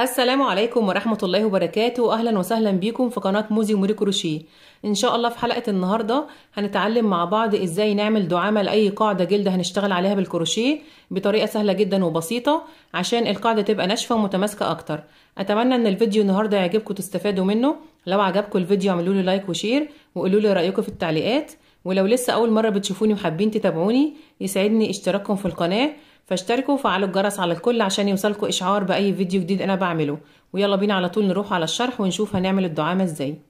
السلام عليكم ورحمة الله وبركاته أهلا وسهلا بيكم في قناة موزي موري كروشيه إن شاء الله في حلقة النهاردة هنتعلم مع بعض إزاي نعمل دعامة لأي قاعدة جلد هنشتغل عليها بالكروشيه بطريقة سهلة جدا وبسيطة عشان القاعدة تبقى ناشفة ومتماسكة أكتر أتمنى إن الفيديو النهاردة يعجبكم تستفادوا منه لو عجبكم الفيديو اعملوا لي لايك وشير وقولوا لي رأيكم في التعليقات ولو لسه أول مرة بتشوفوني وحابين تتابعوني يسعدني اشتراككم في القناة فاشتركوا وفعلوا الجرس على الكل عشان يوصلكوا إشعار بأي فيديو جديد أنا بعمله ويلا بينا على طول نروح على الشرح ونشوف هنعمل الدعامة ازاي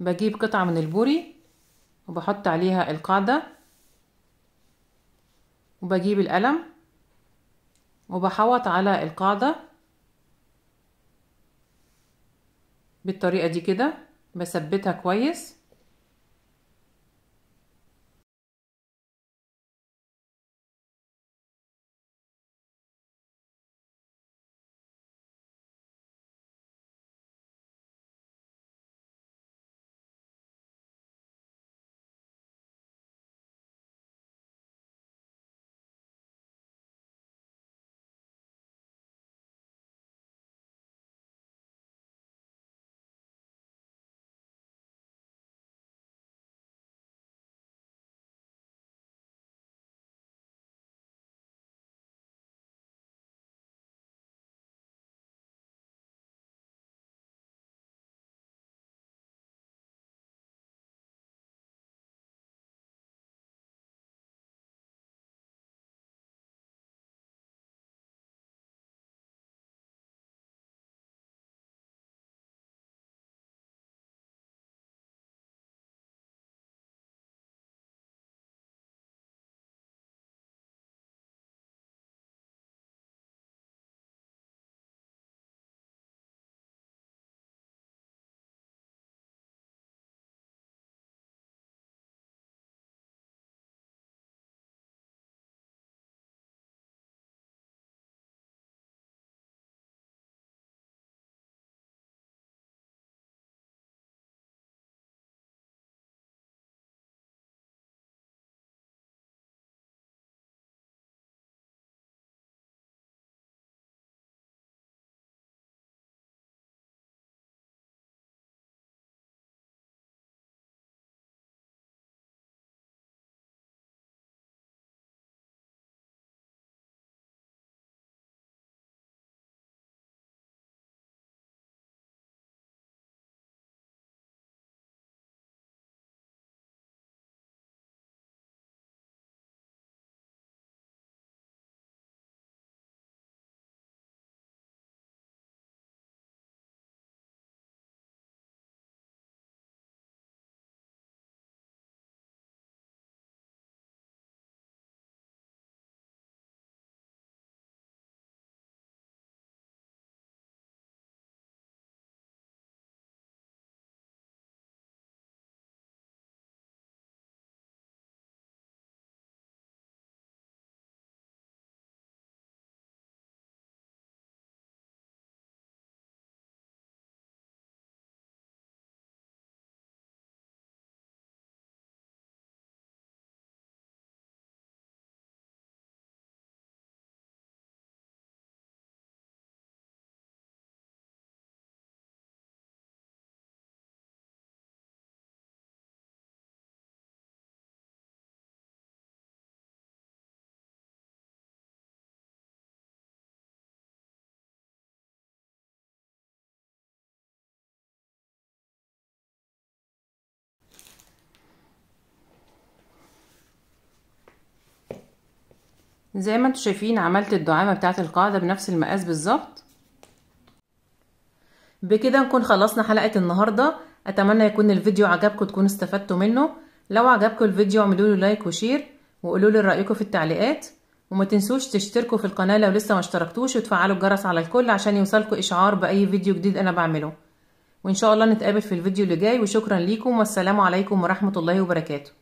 بجيب قطعة من البوري وبحط عليها القاعدة وبجيب القلم وبحوط على القاعدة بالطريقة دي كده بثبتها كويس زي ما انتوا شايفين عملت الدعامة بتاعت القاعدة بنفس المقاس بالظبط بكده نكون خلصنا حلقة النهاردة اتمنى يكون الفيديو عجبكم تكونوا استفدتوا منه لو عجبكم الفيديو اعملوا له لايك وشير وقولوا لي رايكم في التعليقات وما تنسوش تشتركوا في القناه لو لسه ما اشتركتوش وتفعلوا الجرس على الكل عشان يوصلكوا اشعار باي فيديو جديد انا بعمله وان شاء الله نتقابل في الفيديو اللي جاي وشكرا ليكم والسلام عليكم ورحمه الله وبركاته